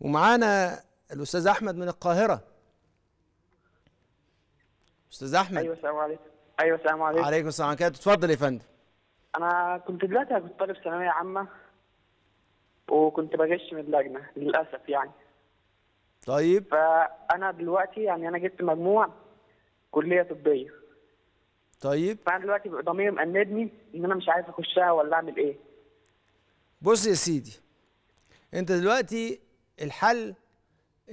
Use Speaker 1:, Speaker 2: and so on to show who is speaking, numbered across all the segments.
Speaker 1: ومعانا الاستاذ احمد من القاهره استاذ احمد ايوه
Speaker 2: السلام عليكم ايوه السلام عليكم وعليكم
Speaker 1: السلام ورحمه اتفضل يا فندم
Speaker 2: انا كنت دلوقتي كنت طالب ثانويه عامه وكنت بغش من اللجنه للاسف يعني طيب فانا دلوقتي يعني انا جبت مجموع كليه طبيه طيب فانا دلوقتي ضميري مأندني ان انا مش عارف اخشها ولا اعمل ايه بص يا سيدي انت دلوقتي
Speaker 1: الحل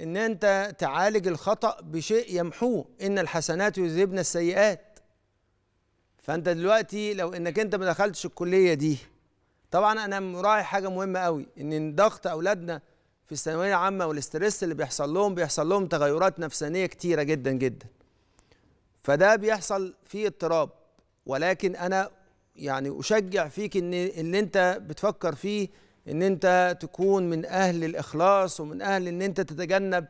Speaker 1: ان انت تعالج الخطا بشيء يمحوه ان الحسنات يذهبن السيئات فانت دلوقتي لو انك انت ما دخلتش الكليه دي طبعا انا مراعي حاجه مهمه قوي ان ضغط اولادنا في الثانويه العامه والاسترس اللي بيحصل لهم بيحصل لهم تغيرات نفسانيه كتيره جدا جدا فده بيحصل فيه اضطراب ولكن انا يعني اشجع فيك ان اللي انت بتفكر فيه ان انت تكون من اهل الاخلاص ومن اهل ان انت تتجنب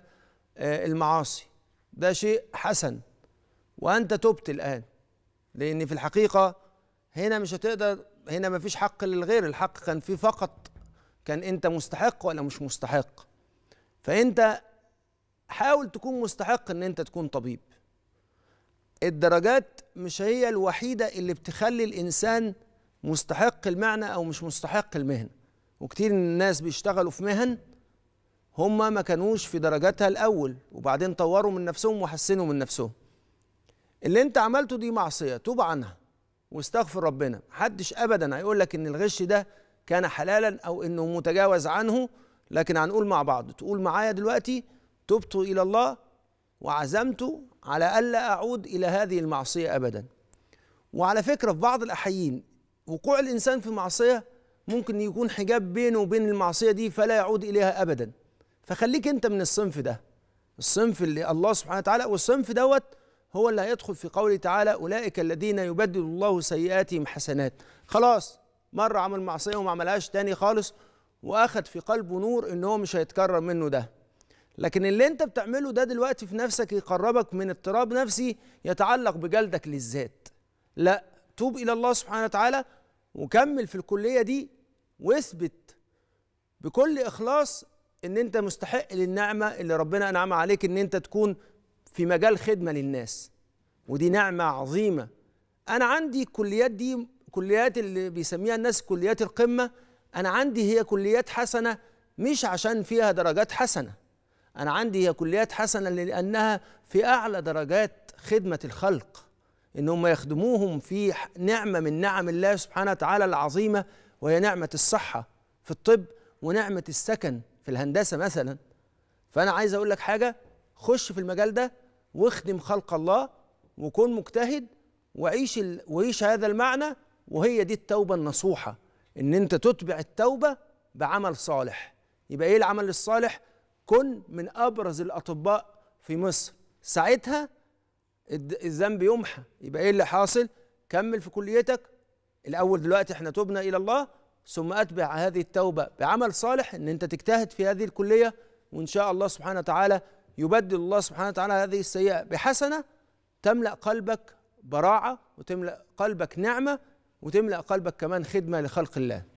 Speaker 1: آه، المعاصي ده شيء حسن وانت تبت الان لان في الحقيقه هنا مش هتقدر هنا مفيش حق للغير الحق كان فيه فقط كان انت مستحق ولا مش مستحق فانت حاول تكون مستحق ان انت تكون طبيب الدرجات مش هي الوحيده اللي بتخلي الانسان مستحق المعنى او مش مستحق المهنه وكتير من الناس بيشتغلوا في مهن هم ما كانوش في درجاتها الاول وبعدين طوروا من نفسهم وحسنوا من نفسهم اللي انت عملته دي معصيه توب عنها واستغفر ربنا محدش ابدا هيقول لك ان الغش ده كان حلالا او انه متجاوز عنه لكن هنقول مع بعض تقول معايا دلوقتي تبت الى الله وعزمت على الا اعود الى هذه المعصيه ابدا وعلى فكره في بعض الاحيين وقوع الانسان في معصيه ممكن يكون حجاب بينه وبين المعصية دي فلا يعود إليها أبدا فخليك أنت من الصنف ده الصنف اللي الله سبحانه وتعالى والصنف دوت هو اللي هيدخل في قوله تعالى أولئك الذين يبدل الله سيئاتهم حسنات خلاص مرة عمل معصية وما عملهاش تاني خالص وأخد في قلبه نور إن هو مش هيتكرر منه ده لكن اللي أنت بتعمله ده دلوقتي في نفسك يقربك من اضطراب نفسي يتعلق بجلدك للذات لا توب إلى الله سبحانه وتعالى وكمل في الكلية دي واثبت بكل اخلاص ان انت مستحق للنعمه اللي ربنا انعم عليك ان انت تكون في مجال خدمه للناس ودي نعمه عظيمه انا عندي الكليات دي كليات اللي بيسميها الناس كليات القمه انا عندي هي كليات حسنه مش عشان فيها درجات حسنه انا عندي هي كليات حسنه لانها في اعلى درجات خدمه الخلق ان هم يخدموهم في نعمه من نعم الله سبحانه وتعالى العظيمه وهي نعمة الصحة في الطب ونعمة السكن في الهندسة مثلا فأنا عايز أقول لك حاجة خش في المجال ده واخدم خلق الله وكن مجتهد وعيش ال... وعيش هذا المعنى وهي دي التوبة النصوحة إن أنت تتبع التوبة بعمل صالح يبقى إيه العمل الصالح؟ كن من أبرز الأطباء في مصر ساعتها الذنب يمحى يبقى إيه اللي حاصل؟ كمل في كليتك الاول دلوقتي احنا تبنا الى الله ثم اتبع هذه التوبه بعمل صالح ان انت تجتهد في هذه الكليه وان شاء الله سبحانه وتعالى يبدل الله سبحانه وتعالى هذه السيئه بحسنه تملا قلبك براعه وتملا قلبك نعمه وتملا قلبك كمان خدمه لخلق الله